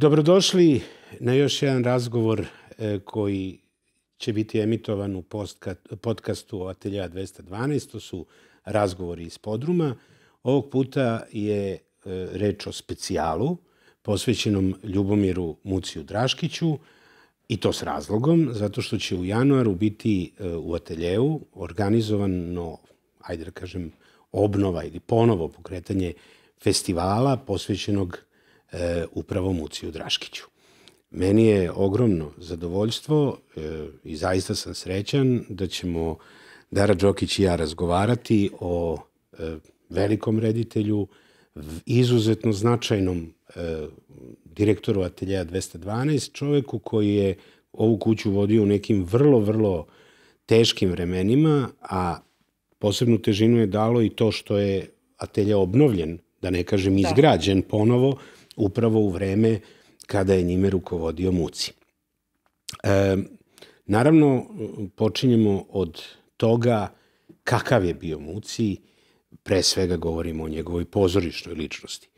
Dobrodošli na još jedan razgovor e, koji će biti emitovan u podcastu Atelja 212. To su razgovori iz podruma. Ovog puta je e, reč o specijalu posvećenom Ljubomiru Muciju Draškiću i to s razlogom, zato što će u januaru biti e, u ateljevu organizovano, ajde da kažem, obnova ili ponovo pokretanje festivala posvećenog e, upravo Muciju Draškiću. Meni je ogromno zadovoljstvo e, i zaista sam srećan da ćemo Dara Đokić i ja razgovarati o e, velikom reditelju, izuzetno značajnom e, direktoru ateljeja 212, čoveku koji je ovu kuću vodio u nekim vrlo, vrlo teškim vremenima, a posebnu težinu je dalo i to što je atelje obnovljen, da ne kažem da. izgrađen da. ponovo, upravo u vreme kada je njime rukovodio Muci. E, naravno, počinjemo od toga kakav je bio Muci, pre svega govorimo o njegovoj pozorišnoj ličnosti.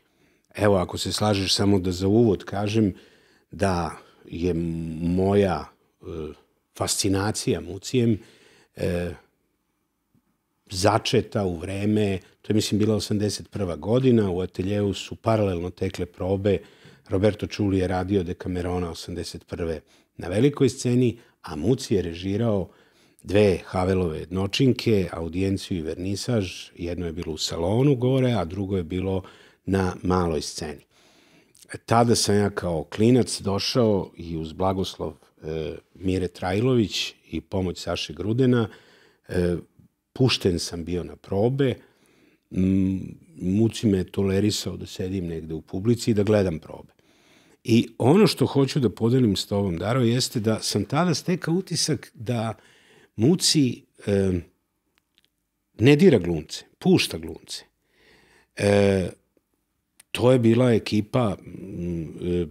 Evo, ako se slažeš samo da za uvod kažem da je moja e, fascinacija Mucijem e, začeta u vreme, to je mislim bila 81. godina, u ateljevu su paralelno tekle probe, Roberto Čuli je radio Dekamerona 81. na velikoj sceni, a Muci je režirao dve Havelove jednočinke, audijenciju i vernisaž, jedno je bilo u salonu gore, a drugo je bilo na maloj sceni. Tada sam ja kao klinac došao i uz blagoslov e, Mire Trajlović i pomoć Saše Grudena e, pušten sam bio na probe, mm, Muci me je tolerisao da sedim negde u publici i da gledam probe. I ono što hoću da podelim s tobom, Daro, jeste da sam tada stekao utisak da Muci e, ne dira glumce, pušta glumce. E, to je bila ekipa mm, e,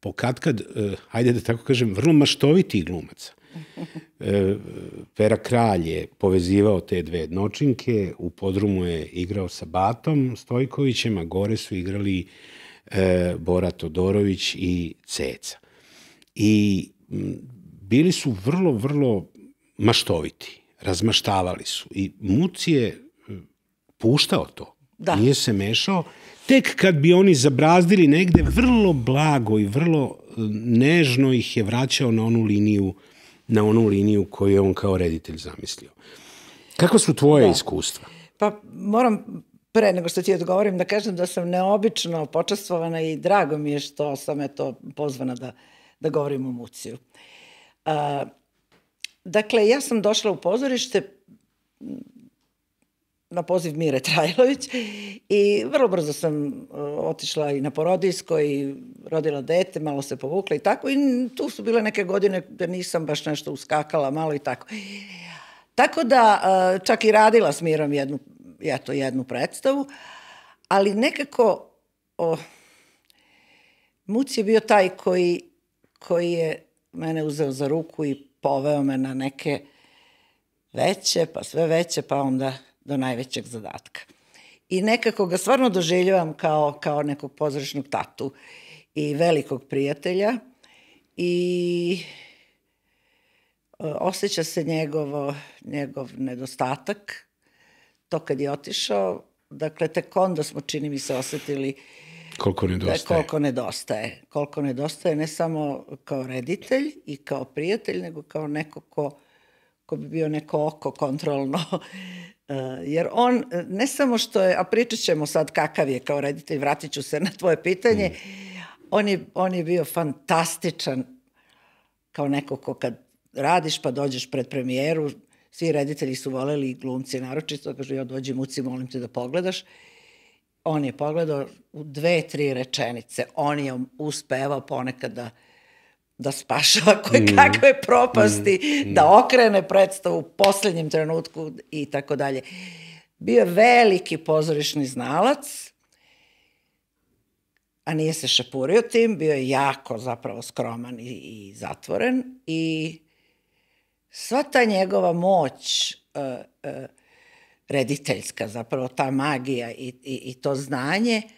pokatkad, e, hajde da tako kažem, vrlo maštovitih glumaca. Pera e, Kralj je povezivao te dve jednočinke, u podrumu je igrao sa Batom Stojkovićem, a gore su igrali e, Bora Todorović i Ceca. I bili su vrlo, vrlo maštoviti, razmaštavali su. I Muc je e, puštao to. Da. Nije se mešao. Tek kad bi oni zabrazdili negde, vrlo blago i vrlo e, nežno ih je vraćao na onu liniju uh, na onu liniju koju je on kao reditelj zamislio. Kako su tvoje da. iskustva? Pa moram pre nego što ti odgovorim da kažem da sam neobično počastvovana i drago mi je što sam eto pozvana da, da govorim o Muciju. Uh, dakle, ja sam došla u pozorište na poziv Mire Trajlović i vrlo brzo sam e, otišla i na porodijsko i rodila dete, malo se povukla i tako i tu su bile neke godine da nisam baš nešto uskakala malo i tako. Tako da e, čak i radila s Mirom jednu, eto, jednu predstavu, ali nekako o, Muc je bio taj koji, koji je mene uzeo za ruku i poveo me na neke veće, pa sve veće, pa onda do najvećeg zadatka. I nekako ga stvarno doželjavam kao, kao nekog pozorišnog tatu i velikog prijatelja i e, osjeća se njegovo, njegov nedostatak, to kad je otišao, dakle tek onda smo čini mi se osetili koliko da nedostaje. Da, koliko nedostaje. Koliko nedostaje ne samo kao reditelj i kao prijatelj, nego kao neko ko, ko bi bio neko oko kontrolno Eh, jer on, eh, ne samo što je, a pričat ćemo sad kakav je kao reditelj, vratit ću se na tvoje pitanje, mm. on, je, on je bio fantastičan kao neko ko kad radiš pa dođeš pred premijeru, svi reditelji su voleli glumci naročito, kažu ja dođi muci, molim te da pogledaš. On je pogledao u dve, tri rečenice. On je uspevao ponekad da da spašava koje mm. kakve propasti, mm. mm. da okrene predstavu u poslednjem trenutku i tako dalje. Bio je veliki pozorišni znalac, a nije se šapurio tim, bio je jako zapravo skroman i, i zatvoren i sva ta njegova moć uh, uh, rediteljska, zapravo ta magija i, i, i to znanje –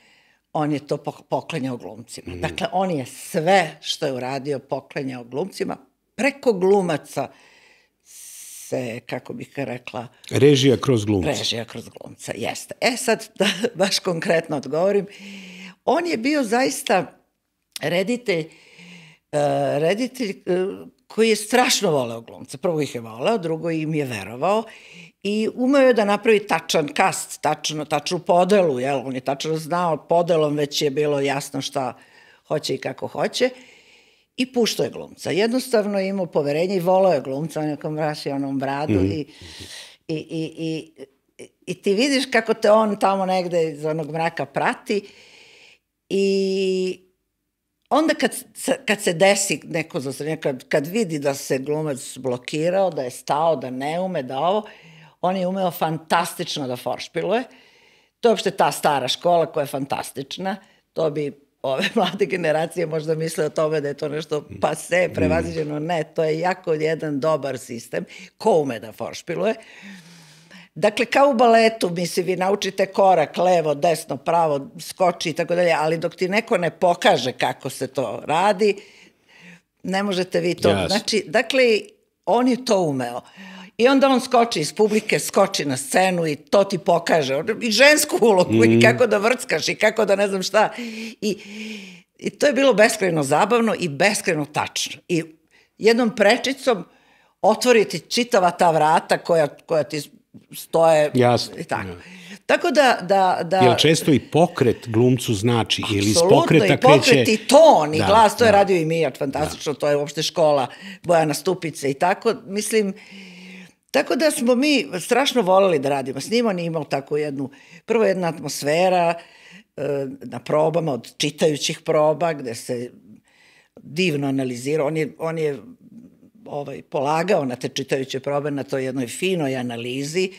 on je to poklanjao glumcima. Mm. Dakle, on je sve što je uradio poklanjao glumcima. Preko glumaca se, kako bih rekla... Režija kroz glumca. Režija kroz glumca, jeste. E sad, da baš konkretno odgovorim, on je bio zaista reditelj, e, reditelj e, koji je strašno voleo glumce. Prvo ih je voleo, drugo im je verovao i umeo je da napravi tačan kast, tačno, tačnu podelu, jel? on je tačno znao, podelom već je bilo jasno šta hoće i kako hoće i puštao je glumca. Jednostavno je imao poverenje i volao je glumca, on je kao raši onom bradu mm. i, i, i, i, i ti vidiš kako te on tamo negde iz onog mraka prati i onda kad, kad se desi neko zastavljanje, kad, kad vidi da se glumac blokirao, da je stao, da ne ume, da ovo, on je umeo fantastično da foršpiluje. To je uopšte ta stara škola koja je fantastična. To bi ove mlade generacije možda misle o tome da je to nešto pa se mm. prevaziđeno. Ne, to je jako jedan dobar sistem ko ume da foršpiluje. Uh, Dakle, kao u baletu, mislim, vi naučite korak, levo, desno, pravo, skoči i tako dalje, ali dok ti neko ne pokaže kako se to radi, ne možete vi to. Yes. Znači, dakle, on je to umeo. I onda on skoči iz publike, skoči na scenu i to ti pokaže. I žensku ulogu mm. i mhm. kako da vrckaš i kako da ne znam šta. I, I to je bilo beskreno zabavno i beskreno tačno. I jednom prečicom otvoriti čitava ta vrata koja, koja ti stoje. Jasno. I tako. Ja. Tako da, da, da... Jel često i pokret glumcu znači? Ili iz pokreta i pokret kreće... i ton i da, glas, to da. je radio i Mijat, fantastično, da. to je uopšte škola Bojana Stupice i tako, mislim... Tako da smo mi strašno voleli da radimo s njim, on je imao tako jednu, prvo jedna atmosfera eh, na probama, od čitajućih proba, gde se divno analizirao, on je, on je ovaj, polagao na te čitajuće probe na toj jednoj finoj analizi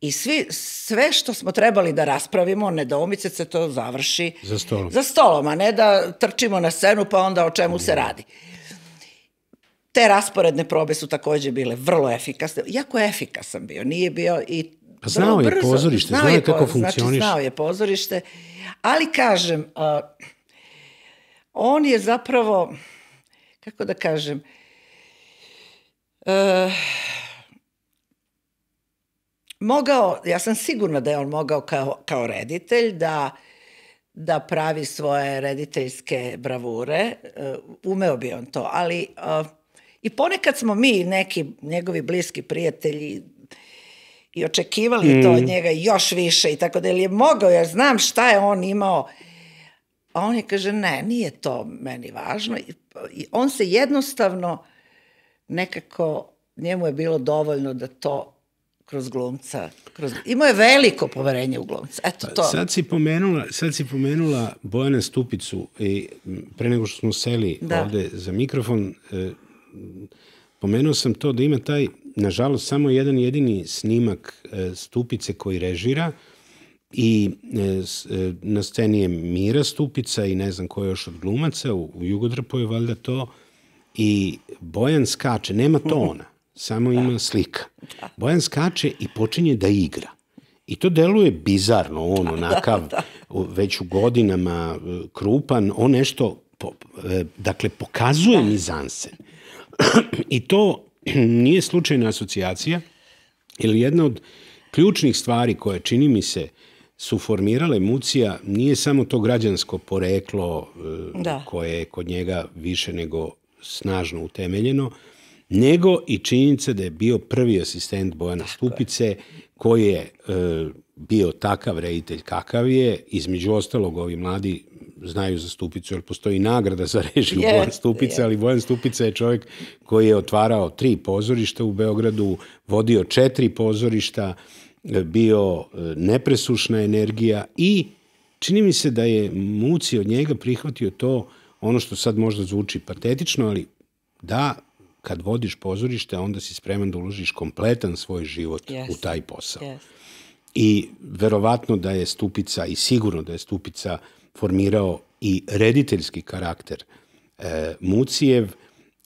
i svi, sve što smo trebali da raspravimo, nedoumice se to završi za stolom. za stolom, a ne da trčimo na scenu pa onda o čemu se radi. Te rasporedne probe su takođe bile vrlo efikasne. Jako efikasan bio, nije bio i Pa znao je brzo. pozorište, znao, znao je kako pozorište. funkcioniš. Znači, znao je pozorište, ali kažem, uh, on je zapravo, kako da kažem, uh, Eh, mogao, ja sam sigurna da je on mogao kao, kao reditelj da da pravi svoje rediteljske bravure, Uh, umeo bi on to, ali uh, i ponekad smo mi neki njegovi bliski prijatelji i očekivali mm. to od mm. njega još više i tako da je mogao, ja znam šta je on imao. A on je kaže, ne, nije to meni važno. I on se jednostavno nekako njemu je bilo dovoljno da to kroz glumca. Kroz... Imao je veliko poverenje u glumca. Eto pa to. Sad si pomenula, sad si pomenula Bojana Stupicu i pre nego što smo seli da. ovde za mikrofon, e, pomenuo sam to da ima taj, nažalost, samo jedan jedini snimak e, Stupice koji režira i e, e na sceni je Mira Stupica i ne znam ko je još od glumaca, u, u Jugodrpu je valjda to i Bojan skače, nema tona, samo da. ima slika. Da. Bojan skače i počinje da igra. I to deluje bizarno, on da, onakav, da, da. već u godinama e, krupan, on nešto, po, e, dakle, pokazuje mizansen. I to nije slučajna asocijacija, ili jedna od ključnih stvari koje, čini mi se, su formirale Mucija, nije samo to građansko poreklo e, da. koje je kod njega više nego snažno utemeljeno, nego i činjenica da je bio prvi asistent Bojana Stupice, koji je e, bio takav reditelj kakav je, između ostalog ovi mladi znaju za Stupicu, jer postoji nagrada za režiju yes, Bojan Stupica, yes. ali Bojan Stupica je čovjek koji je otvarao tri pozorišta u Beogradu, vodio četiri pozorišta, e, bio e, nepresušna energija i čini mi se da je Muci od njega prihvatio to ono što sad možda zvuči patetično, ali da, kad vodiš pozorište, onda si spreman da uložiš kompletan svoj život yes. u taj posao. Yes. I verovatno da je Stupica, i sigurno da je Stupica formirao i rediteljski karakter e, Mucijev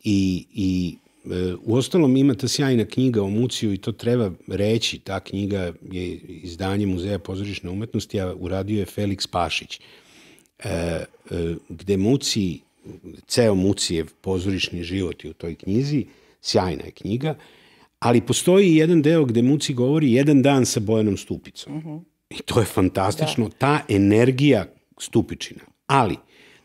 i, i e, u ostalom ima ta sjajna knjiga o Muciju i to treba reći. Ta knjiga je izdanje Muzeja pozorišne umetnosti, a uradio je Felix Pašić. E, e, gde Muci, ceo Mucijev pozorišni život je u toj knjizi, sjajna je knjiga, ali postoji jedan deo gde Muci govori jedan dan sa Bojanom Stupicom. Uh mhm. -huh. I to je fantastično, da. ta energija Stupičina. Ali,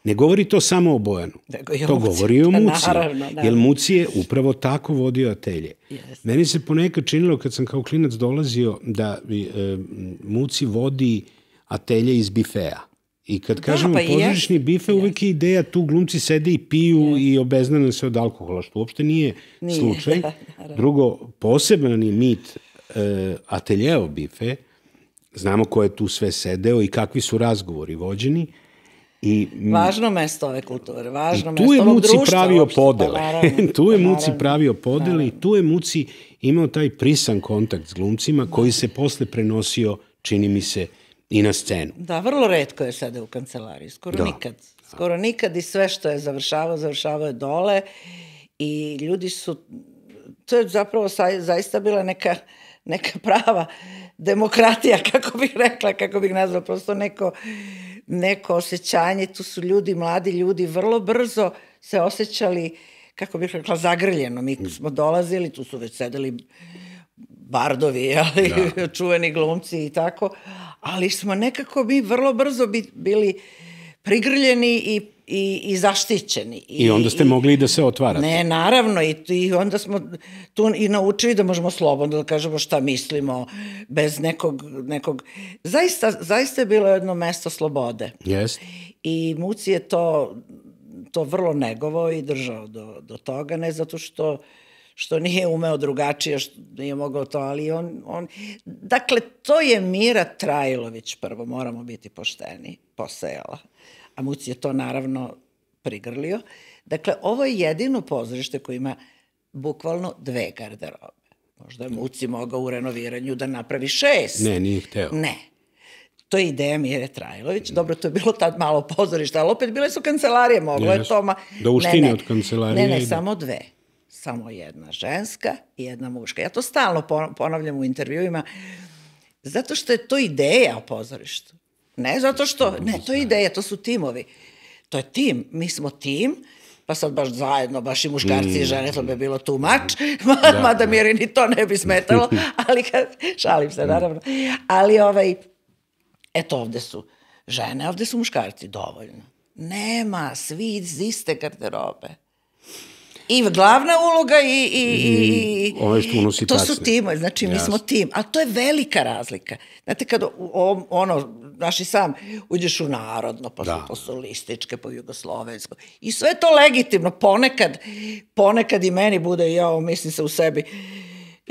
ne govori to samo o Bojanu, Nego to Muci. govori o Muci, naravno, da. jer Muci je upravo tako vodio atelje. Yes. Meni se ponekad činilo kad sam kao klinac dolazio da e, Muci vodi atelje iz bifea. I kad da, kažemo pa pozorišni jest. bife, uvek je ideja tu glumci sede i piju jest. i obeznane se od alkohola, što uopšte nije, nije. Da, slučaj. Da, Drugo, poseban je mit e, ateljeo bife, znamo ko je tu sve sedeo i kakvi su razgovori vođeni. I, važno mesto ove kulture, važno mesto ovog društva. Pa pa tu je Muci pravio podele. Pa naravno, tu je pa Muci pravio podele naravno. i tu je Muci imao taj prisan kontakt s glumcima koji se posle prenosio, čini mi se, i na scenu. Da, vrlo redko je sada u kancelariji, skoro da. nikad. Skoro nikad i sve što je završavao, završavao je dole i ljudi su, to je zapravo sa, zaista bila neka, neka prava demokratija, kako bih rekla, kako bih nazvala, prosto neko, neko osjećanje, tu su ljudi, mladi ljudi, vrlo brzo se osjećali, kako bih rekla, zagrljeno. Mi smo dolazili, tu su već sedeli bardovi, ali, da. čuveni glumci i tako, ali smo nekako mi vrlo brzo bi, bili prigrljeni i i, i zaštićeni. I, I onda ste i, mogli da se otvarate. Ne, naravno, i, i onda smo tu i naučili da možemo slobodno da kažemo šta mislimo, bez nekog, nekog... Zaista, zaista je bilo jedno mesto slobode. Yes. I Muci je to, to vrlo negovo i držao do, do toga, ne zato što uh, što nije umeo drugačije, što nije mogao to, ali on, on... Dakle, to je Mira Trajlović prvo, moramo biti pošteni, posejala. A Muci je to naravno prigrlio. Dakle, ovo je jedino pozorište koje ima bukvalno dve garderobe. Možda je Muci mogao u renoviranju da napravi šest. Ne, nije hteo. Ne. To je ideja Mire Trajlović. Dobro, to je bilo tad malo pozorište, ali opet bile su kancelarije, moglo da ne, je Toma... Da uštine ne, ne. od kancelarije. Ne, ne, i... samo dve samo jedna ženska i jedna muška. Ja to stalno ponavljam u intervjuima, zato što je to ideja o pozorištu. Ne zato što, ne, to je ideja, to su timovi. To je tim, mi smo tim, pa sad baš zajedno, baš i muškarci i žene, to bi bilo tu mač, da, mada da, da. ni to ne bi smetalo, ali kad, šalim se naravno, ali ovaj, eto ovde su žene, ovde su muškarci, dovoljno. Nema, svi iz iste garderobe i glavna uloga i... i, i, i mhm. ove ovaj što unosi To su timo, znači Jasne. mi smo tim. A to je velika razlika. Znate, kada ono, ono, naši sam, uđeš u narodno, pa da. su, to po pa jugoslovensko. I sve to legitimno. Ponekad, ponekad i meni bude, ja mislim se u sebi,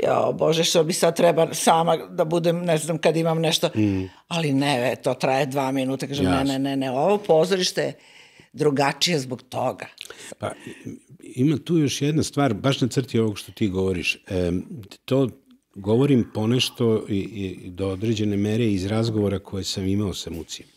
ja bože što bi sad treba sama da budem, ne znam, kad imam nešto, mm. ali ne, to traje dva minuta, kažem, Jasne. ne, ne, ne, ne, ovo pozorište je drugačija zbog toga. Pa, ima tu još jedna stvar, baš na crti ovog što ti govoriš. E, to govorim ponešto i, i do određene mere iz razgovora koje sam imao sa Mucijem.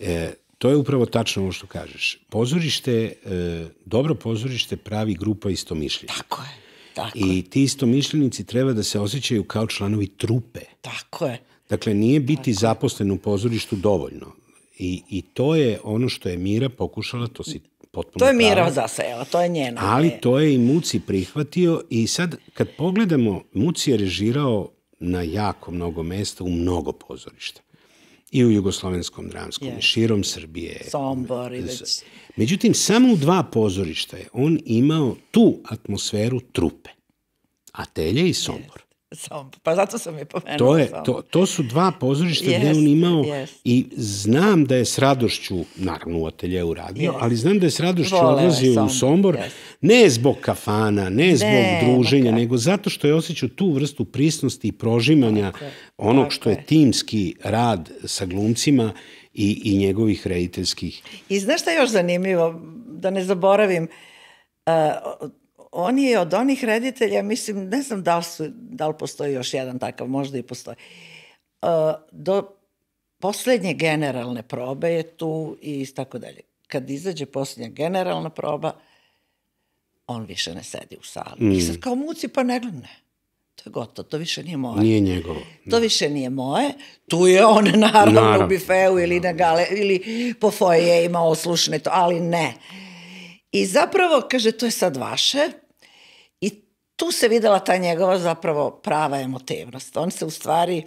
E, to je upravo tačno ovo što kažeš. Pozorište, e, dobro pozorište pravi grupa istomišljenika. Tako je. Tako I ti istomišljenici treba da se osjećaju kao članovi trupe. Tako je. Dakle, nije biti zaposlen u pozorištu dovoljno. I, I to je ono što je Mira pokušala, to si potpuno To je Mira prava. zasejala, to je njena. Ali to je i Muci prihvatio i sad kad pogledamo, Muci je režirao na jako mnogo mesta u mnogo pozorišta. I u jugoslovenskom dramskom, yes. širom Srbije. Sombor i već. Međutim, samo u dva pozorišta je on imao tu atmosferu trupe. Atelje i Sombor. Samo, pa zato sam je pomenula. To, je, to, to su dva pozorišta yes, gde on imao yes. i znam da je s radošću, naravno u ateljeu radio, yes. ali znam da je s radošću Vole odlazio Sombor, u Sombor, yes. ne zbog kafana, ne zbog ne, druženja, okay. nego zato što je osjećao tu vrstu prisnosti i prožimanja okay. onog tako što je timski rad sa glumcima i, i njegovih rediteljskih. I znaš šta je još zanimljivo, da ne zaboravim, uh, on je od onih reditelja, mislim, ne znam da li, su, da li postoji još jedan takav, možda i postoji, e, do poslednje generalne probe je tu i tako dalje. Kad izađe poslednja generalna proba, on više ne sedi u sali. Mm. I sad mm. kao muci, pa ne gledam, ne. To je gotovo, to više nije moje. Nije njegovo. Da. To više nije moje. Tu je on naravno, naravno. u bifeu ili na gale, ili po foje ima oslušne to, ali ne. I zapravo, kaže, to je sad vaše, tu se videla ta njegova zapravo prava emotivnost. On se u stvari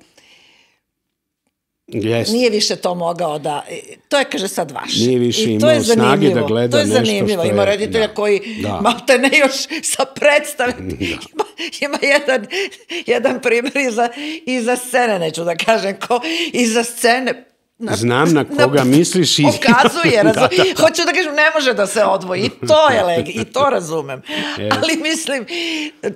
Jest. Nije više to mogao da... To je, kaže, sad vaš. Nije više I imao snage da gleda nešto što To je zanimljivo. Ima reditelja da, koji da. malte ne još sa predstave. Da. Ima, ima jedan, jedan primjer iza, iza scene, neću da kažem ko, iza scene Na, Znam na koga na, misliš i... Pokazuje, da, da. hoću da kažem, ne može da se odvoji, i to je leg, i to razumem. Yes. Ali mislim,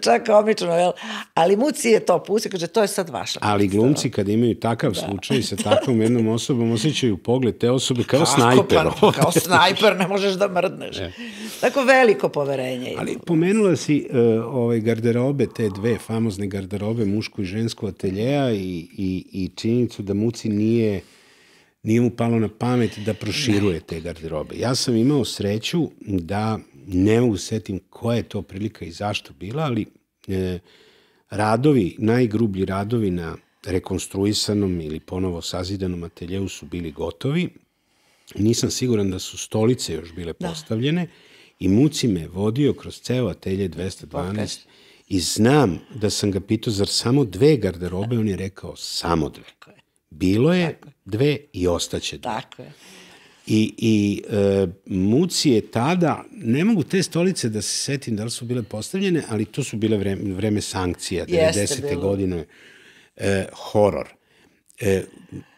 čak komično, jel? Ali Muci je to pusti, kaže, to je sad vaša. Ali glumci kad imaju takav da. slučaj sa takvom jednom osobom, osjećaju pogled te osobe kao Kako, snajper. Pa, kao snajper, ne možeš da mrdneš. Yes. Tako veliko poverenje. Ali pomenula si uh, ovaj garderobe, te dve famozne garderobe, muško i žensko ateljeja i, i, i činjenicu da Muci nije nije mu palo na pamet da proširuje te garderobe. Ja sam imao sreću da ne mogu da setim koja je to prilika i zašto bila, ali e, radovi, najgrublji radovi na rekonstruisanom ili ponovo sazidanom ateljevu su bili gotovi. Nisam siguran da su stolice još bile da. postavljene da. i Muci me vodio kroz ceo atelje 212 Pokaz. i znam da sam ga pitao zar samo dve garderobe, on je rekao samo dve. Bilo je Tako. dve i ostaće dve. Tako je. I, i e, Muci je tada, ne mogu te stolice da se setim da li su bile postavljene, ali to su bile vreme, vreme sankcija, 90. godine, e, horor. E,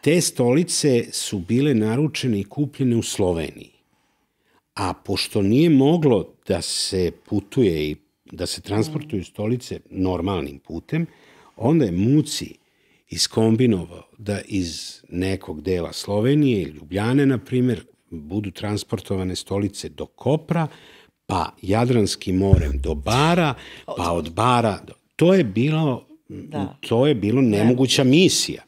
te stolice su bile naručene i kupljene u Sloveniji. A pošto nije moglo da se putuje i da se transportuju mm. stolice normalnim putem, onda je Muci iskombinovao da iz nekog dela Slovenije Ljubljane, na primer, budu transportovane stolice do Kopra, pa Jadranskim morem do Bara, pa od Bara do... To je bilo, da. to je bilo nemoguća misija.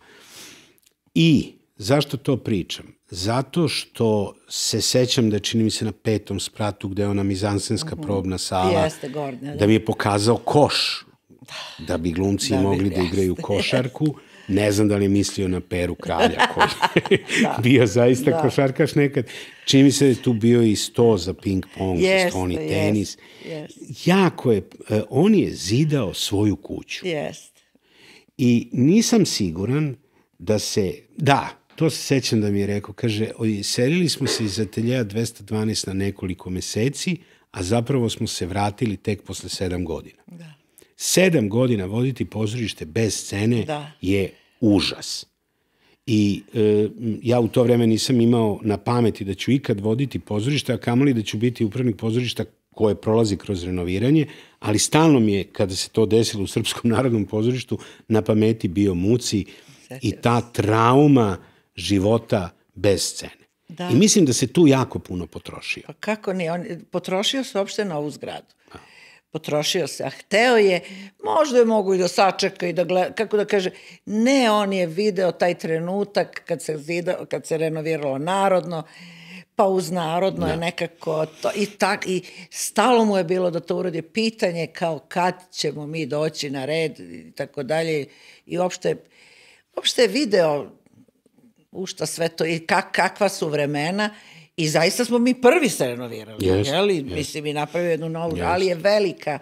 I zašto to pričam? Zato što se sećam da čini mi se na petom spratu gde je ona mizansenska uh mhm. -huh. probna sala, Jeste, gorne, da. da mi je pokazao koš, da, da bi glumci da bi, mogli da jeste, da igraju košarku. Jeste. Ne znam da li je mislio na Peru Kralja, koji da. bio zaista da. košarkaš nekad. Čini mi se da je tu bio i sto za ping pong, yes, stoni yes, tenis. Yes. Jako je, e, on je zidao svoju kuću. Jest. I nisam siguran da se, da, to se sećam da mi je rekao, kaže, selili smo se iz ateljeja 212 na nekoliko meseci, a zapravo smo se vratili tek posle sedam godina. Da sedam godina voditi pozorište bez scene da. je užas. I e, ja u to vreme nisam imao na pameti da ću ikad voditi pozorište, a kamoli da ću biti upravnik pozorišta koje prolazi kroz renoviranje, ali stalno mi je, kada se to desilo u Srpskom narodnom pozorištu, na pameti bio muci i ta trauma života bez scene. Da. I mislim da se tu jako puno potrošio. Pa kako ne, on potrošio se uopšte na ovu zgradu. A. Da potrošio se, a hteo je, možda je mogu i da sačeka i da gleda, kako da kaže, ne, on je video taj trenutak kad se, zida, kad se renoviralo narodno, pa uz narodno da. je nekako to, i, tak, i stalo mu je bilo da to uradi pitanje kao kad ćemo mi doći na red i tako dalje i uopšte, uopšte je video u šta sve to i kak, kakva su vremena I zaista smo mi prvi se renovirali. Yes, jeli? Yes. Mislim, i napravio jednu novu, yes. ali je velika.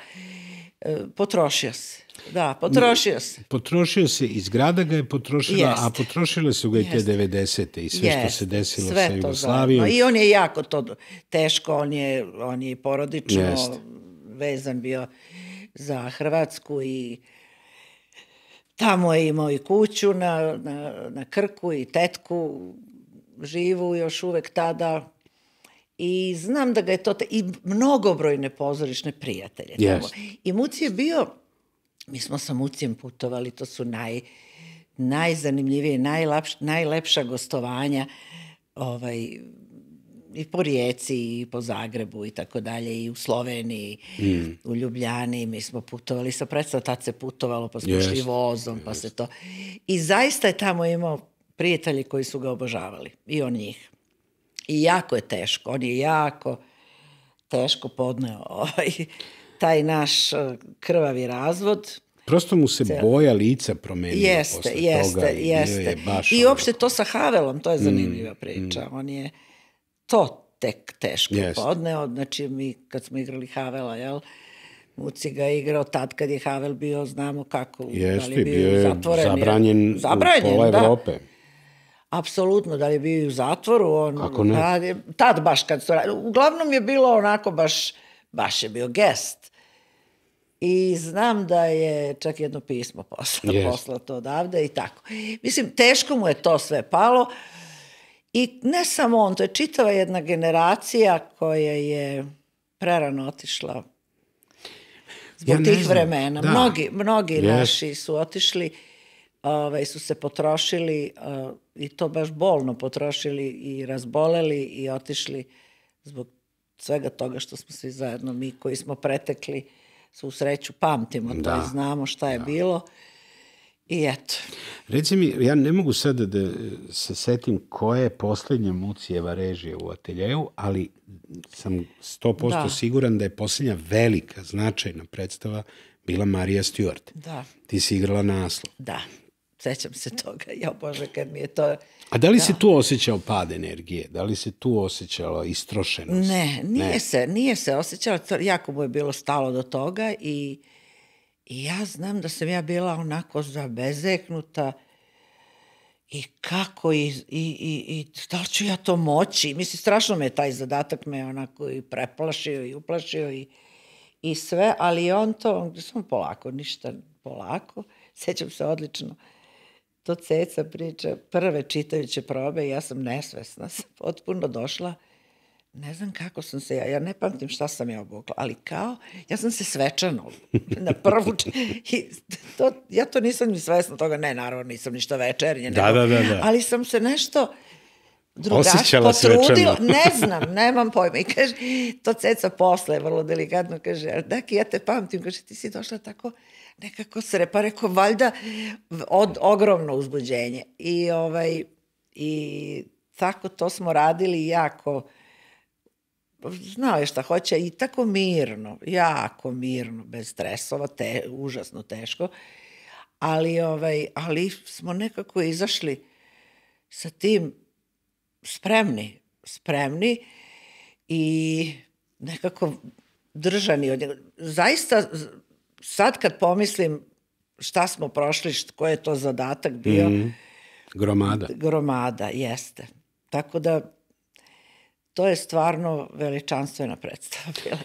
E, potrošio se. Da, potrošio se. Mm, potrošio se izgrada ga je potrošila, yes. a potrošile su ga i te 90. i sve yes. što se desilo sve sa Jugoslavijom. I on je jako to teško, on je, on je porodično yes. vezan bio za Hrvatsku i tamo je imao i kuću na, na, na Krku i tetku živu još uvek tada i znam da ga je to te, i mnogobrojne pozorišne prijatelje. Yes. Tamo. I Muci je bio, mi smo sa Mucijem putovali, to su naj, najzanimljivije, najlaps, najlepša gostovanja ovaj, i po Rijeci, i po Zagrebu i tako dalje, i u Sloveniji, mm. u Ljubljani, mi smo putovali sa predstavom, tad se putovalo, pa smo yes. šli vozom, yes. pa se to... I zaista je tamo imao prijatelji koji su ga obožavali i on njih. I jako je teško, on je jako teško podneo ovaj, taj naš e, krvavi razvod. Prosto mu se boja lica promenila jeste, posle jeste, toga. Jeste, jeste, jeste. I uopšte to sa Havelom, to je mm, zanimljiva mm. priča. Mm. On je to tek teško jeste. podneo. Znači, mi kad smo igrali Havela, jel? Muci ga je igrao tad kad je Havel bio, znamo kako. Jeste, da li bio, bio je zatvoren, zabranjen, zabranjen u pola da. Evrope. Da. Apsolutno, da li je bio u zatvoru. On, Kako ne? Da, tad baš kad su... Uglavnom je bilo onako baš, baš je bio gest. I znam da je čak jedno pismo posla, yes. poslato odavde i tako. Mislim, teško mu je to sve palo. I ne samo on, to je čitava jedna generacija koja je prerano otišla zbog ja tih znam. vremena. Da. Mnogi, mnogi yes. naši su otišli ove, ovaj, su se potrošili o, i to baš bolno potrošili i razboleli i otišli zbog svega toga što smo svi zajedno mi koji smo pretekli u sreću pamtimo da. to i znamo šta je da. bilo i eto. Reci mi, ja ne mogu sada da, da se setim koja je poslednja Mucijeva režija u ateljeju, ali sam 100% da. siguran da je poslednja velika, značajna predstava bila Marija Stewart. Da. Ti si igrala naslov. Da. Sećam se toga, ja bože kad mi je to... A da li da. si tu osjećao pad energije? Da li se tu osjećala istrošenost? Ne, nije, ne. Se, nije se osjećala, jako mu je bilo stalo do toga i, i ja znam da sam ja bila onako zabezeknuta i kako i, i, i, i da ću ja to moći? Mislim, strašno me taj zadatak me onako i preplašio i uplašio i, i sve, ali on to, on, sam polako, ništa polako, sećam se odlično, uh, to Ceca priča, prve čitajuće probe, ja sam nesvesna, sam potpuno došla, ne znam kako sam se, ja, ja ne pamtim šta sam ja obukla, ali kao, ja sam se svečano na prvu, i to, ja to nisam ni svesna toga, ne, naravno, nisam ništa večernje, da, nego, da, da, da. ali sam se nešto, drugač, Osjećala potrudio, ne znam, nemam pojma. I kaže, to ceca posle, vrlo delikatno, kaže, Daki, ja te pamtim, kaže, ti si došla tako, nekako sre, pa rekao, valjda od, ogromno uzbuđenje. I, ovaj, I tako to smo radili jako, znao je šta hoće i tako mirno, jako mirno, bez stresova, te, užasno teško, ali, ovaj, ali smo nekako izašli sa tim spremni, spremni i nekako držani od njega. Zaista sad kad pomislim šta smo prošli, koji je to zadatak bio. Mm. Gromada. Gromada, jeste. Tako da, to je stvarno veličanstvena predstava bila.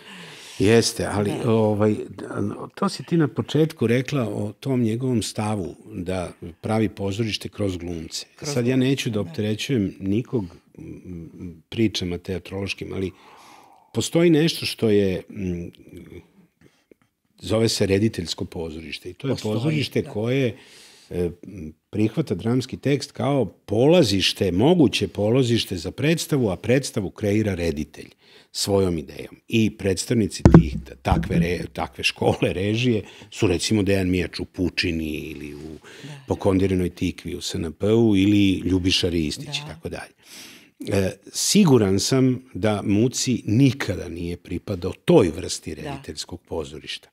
Jeste, ali da. ovaj, to si ti na početku rekla o tom njegovom stavu da pravi pozorište kroz glumce. Kroz Sad ja neću da, da opterećujem nikog pričama teatrološkim, ali postoji nešto što je zove se rediteljsko pozorište. I to je Postoji, pozorište da. koje e, prihvata dramski tekst kao polazište, moguće polazište za predstavu, a predstavu kreira reditelj svojom idejom. I predstavnici tih, takve, re, takve škole, režije, su recimo Dejan Mijač u Pučini ili u da. Pokondirenoj tikvi u SNP-u ili Ljubiša Ristić da. i tako dalje. E, siguran sam da Muci nikada nije pripadao toj vrsti da. rediteljskog da. pozorišta.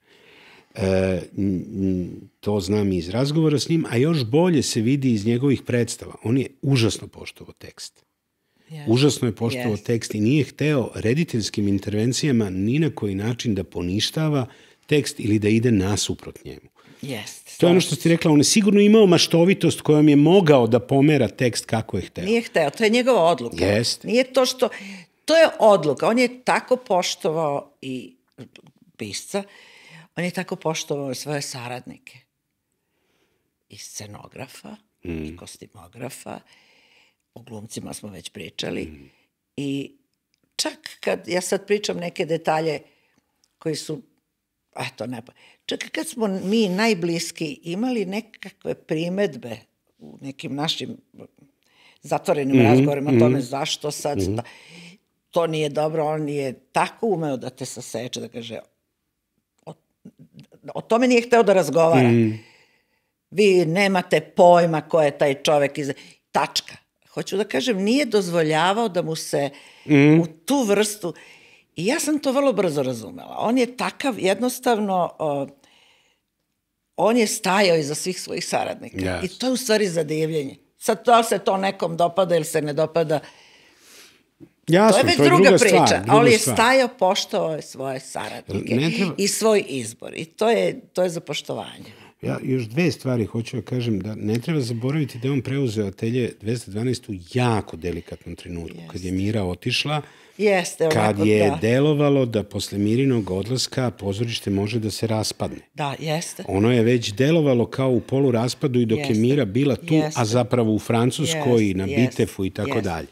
E, to znam iz razgovora s njim, a još bolje se vidi iz njegovih predstava. On je užasno poštovao tekst. Yes. Užasno je poštovao yes. tekst i nije hteo rediteljskim intervencijama ni na koji način da poništava tekst ili da ide nasuprot njemu. Yes, to je ono što ti rekla, on je sigurno imao maštovitost kojom je mogao da pomera tekst kako je hteo. Nije hteo, to je njegova odluka. Yes. Nije to što... To je odluka. On je tako poštovao i pisca, uh, On je tako poštovao svoje saradnike. I scenografa, mm. i kostimografa, o glumcima smo već pričali. Mm. I čak kad, ja sad pričam neke detalje koji su, eto, ne, čak kad smo mi najbliski imali nekakve primedbe u nekim našim zatvorenim mm -hmm, razgovorima o mm tome mhm. zašto sad, mm -hmm. to nije dobro, on je tako umeo da te saseče, da kaže, o tome nije hteo da razgovara. Mm. Vi nemate pojma ko je taj čovek iz... Tačka. Hoću da kažem, nije dozvoljavao da mu se mm. u tu vrstu... I ja sam to vrlo brzo razumela. On je takav, jednostavno, o, on je stajao iza svih svojih saradnika. Yes. I to je u stvari zadivljenje. Sad to da se to nekom dopada ili se ne dopada, uh, Jasno, to je već to je druga, druga priča, stvar, druga ali je stajao, poštovao je svoje saradnike treba... i svoj izbor i to je, to je za poštovanje. Ja još dve stvari hoću da kažem, da ne treba zaboraviti da on preuzeo atelje 212 u jako delikatnom trenutku, Jeste. kad je Mira otišla, Jeste, onako, kad je da. delovalo da posle Mirinog odlaska pozorište može da se raspadne. Da, jeste. Ono je već delovalo kao u polu raspadu i dok jeste. je Mira bila tu, jeste. a zapravo u Francuskoj jeste. na jeste. Bitefu i tako jeste. dalje.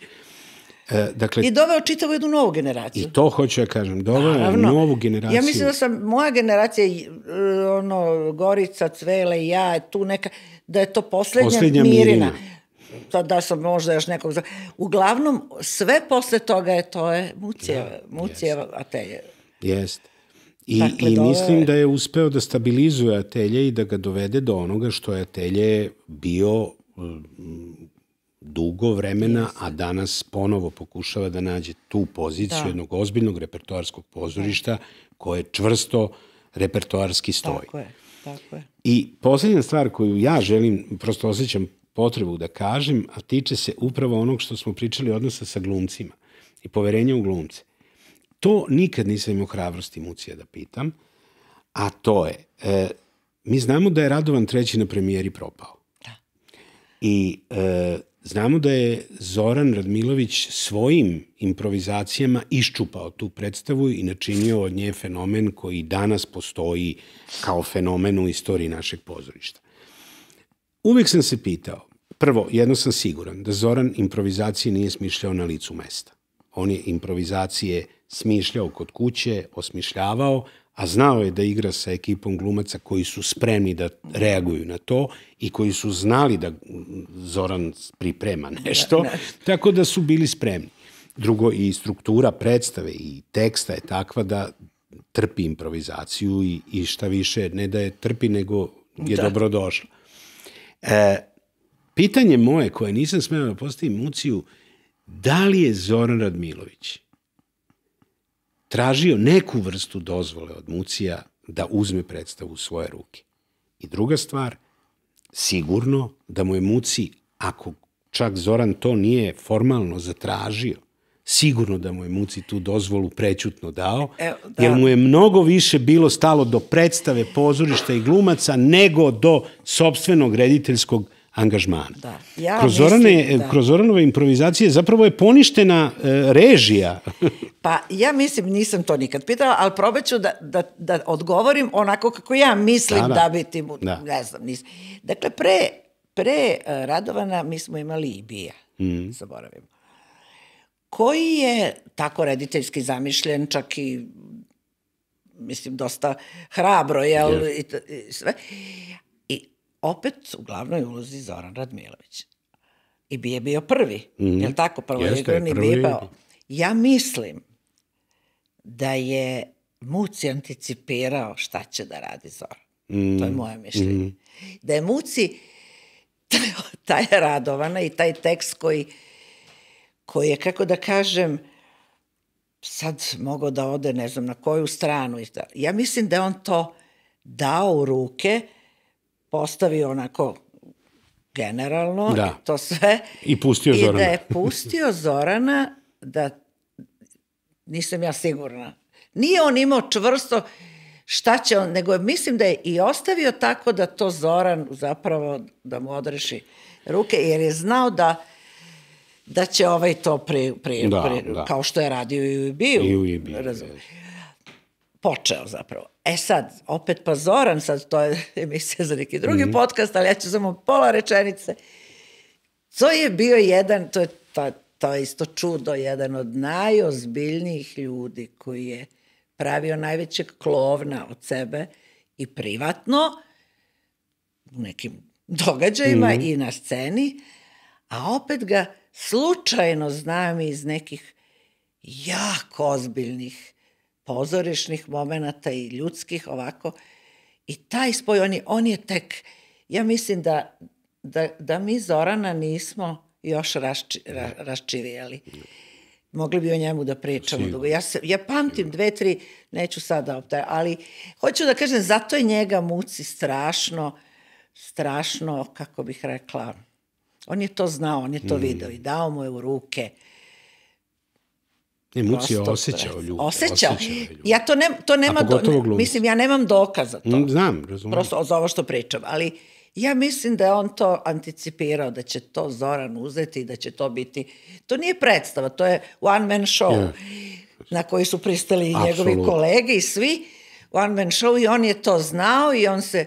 E, dakle, I doveo čitavu jednu novu generaciju. I to hoću ja kažem, doveo je novu generaciju. Ja mislim da sam, moja generacija, e, ono, Gorica, Cvele, i ja, tu neka, da je to poslednja, poslednja Mirina. mirina. da sam možda još nekog... Uglavnom, sve posle toga je to je Mucijeva, da, Mucijeva jest. atelje. Jeste. I, dakle, i dove... mislim da je uspeo da stabilizuje atelje i da ga dovede do onoga što je atelje bio dugo vremena, a danas ponovo pokušava da nađe tu poziciju da. jednog ozbiljnog repertoarskog pozorišta da. koje čvrsto repertoarski stoji. Tako je, tako je. I poslednja stvar koju ja želim, prosto osjećam potrebu da kažem, a tiče se upravo onog što smo pričali odnosa sa glumcima i poverenja u glumce. To nikad nisam imao hrabrosti Mucija da pitam, a to je, e, mi znamo da je Radovan treći na premijeri propao. Da. I e, Znamo da je Zoran Radmilović svojim improvizacijama iščupao tu predstavu i načinio od nje fenomen koji danas postoji kao fenomen u istoriji našeg pozorišta. Uvek sam se pitao, prvo, jedno sam siguran, da Zoran improvizacije nije smišljao na licu mesta. On je improvizacije smišljao kod kuće, osmišljavao, a znao je da igra sa ekipom glumaca koji su spremni da reaguju na to i koji su znali da Zoran priprema da, nešto, da, ne. tako da su bili spremni. Drugo, i struktura predstave i teksta je takva da trpi improvizaciju i, i šta više, ne da je trpi, nego je da. dobro došla. E, pitanje moje koje nisam smela da postavim Muciju, da li je Zoran Radmilović tražio neku vrstu dozvole od Mucija da uzme predstavu u svoje ruke. I druga stvar, sigurno da mu je Muci, ako čak Zoran to nije formalno zatražio, sigurno da mu je Muci tu dozvolu prećutno dao, e, da. jer mu je mnogo više bilo stalo do predstave pozorišta i glumaca nego do sobstvenog rediteljskog angažmana. Da. Ja kroz, mislim, da. kroz Zoranove improvizacije zapravo je poništena e, režija. pa ja mislim, nisam to nikad pitala, ali probaću da, da, da odgovorim onako kako ja mislim da, da. da bi ti, da. ne znam, nisam. Dakle, pre, pre e, Radovana mi smo imali Bija, mm. zaboravimo, koji je tako rediteljski zamišljen, čak i mislim, dosta hrabro, jel, yeah. i, i sve opet u glavnoj ulozi Zoran Radmilović. I bi je bio prvi, mm je li tako? Prvo Jeste, je prvi. Ja mislim da je Muci anticipirao šta će da radi Zoran. Mm To je mhm. moje mišljenje. Mm Da je Muci taj, taj radovana i taj tekst koji, koji je, kako da kažem, sad mogao da ode ne znam na koju stranu. Ja mislim da je on to dao u ruke postavio onako generalno da. to sve. I pustio i da Zorana. I da je pustio Zorana da nisam ja sigurna. Nije on imao čvrsto šta će on, nego mislim da je i ostavio tako da to Zoran zapravo da mu odreši ruke, jer je znao da da će ovaj to pri, pri, da, pri da. kao što je radio i u Ibiju. I u Ibiju. počeo zapravo. E sad, opet pa Zoran, sad to je emisija za neki drugi mm -hmm. podcast, ali ja ću samo pola rečenice. To je bio jedan, to je, to, to je isto čudo, jedan od najozbiljnijih ljudi koji je pravio najvećeg klovna od sebe i privatno, u nekim događajima mm -hmm. i na sceni, a opet ga slučajno znam iz nekih jako ozbiljnih pozorišnih momenata i ljudskih ovako. I taj spoj, on je, on je tek, ja mislim da, da, da mi Zorana nismo još rašči, ra, da. raščivijeli. Mogli bi o njemu da pričamo dugo. Ja, se, ja pamtim dve, tri, neću sada optaj, ali hoću da kažem, zato je njega muci strašno, strašno, kako bih rekla, on je to znao, on je to mm. video i dao mu je u ruke. Uh, Ne, Muc je osjećao ljubav. Osjećao. osjećao ljubav. Ja to, ne, to nema, pogotovo ne, mislim, ja nemam dokaza to. Mm, znam, razumijem. Prosto za ovo što pričam, ali ja mislim da je on to anticipirao, da će to Zoran uzeti i da će to biti, to nije predstava, to je one man show ja. na koji su pristali i njegovi kolege i svi, one man show i on je to znao i on se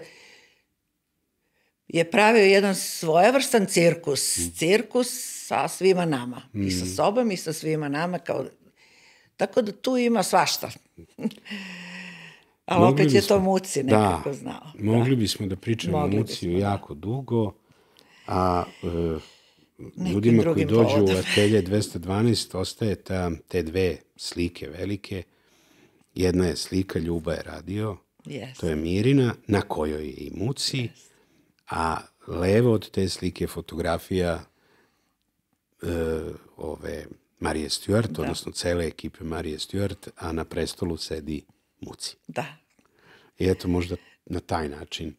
je pravio jedan svojevrstan cirkus, mm. cirkus sa svima nama, mm. i sa mm. sobom i sa svima nama kao Tako da tu ima svašta. Ali opet je to Muci da. nekako da, znao. Mogli da. bismo da pričamo mogli o Muciju bismo, da. jako da. dugo, a e, ljudima koji dođu povodom. u Atelje 212 ostaje ta, te dve slike velike. Jedna je slika Ljuba je radio, yes. to je Mirina, na kojoj je i Muci, yes. a levo od te slike fotografija e, ove Marije Stuart, da. odnosno cele ekipe Marije Stuart, a na prestolu sedi Muci. Da. I eto možda na taj način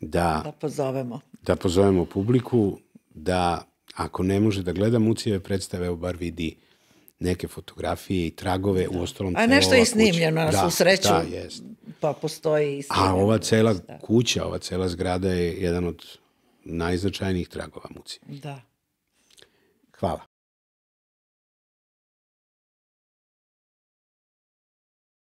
da... Da pozovemo. Da pozovemo publiku, da ako ne može da gleda Mucijeve predstave, evo bar vidi neke fotografije i tragove da. u ostalom A nešto je snimljeno, na da, sreću. Da, jest. Pa postoji i snimljeno. A ova cela da. kuća, ova cela zgrada je jedan od najznačajnijih tragova Mucije. Da. Hvala.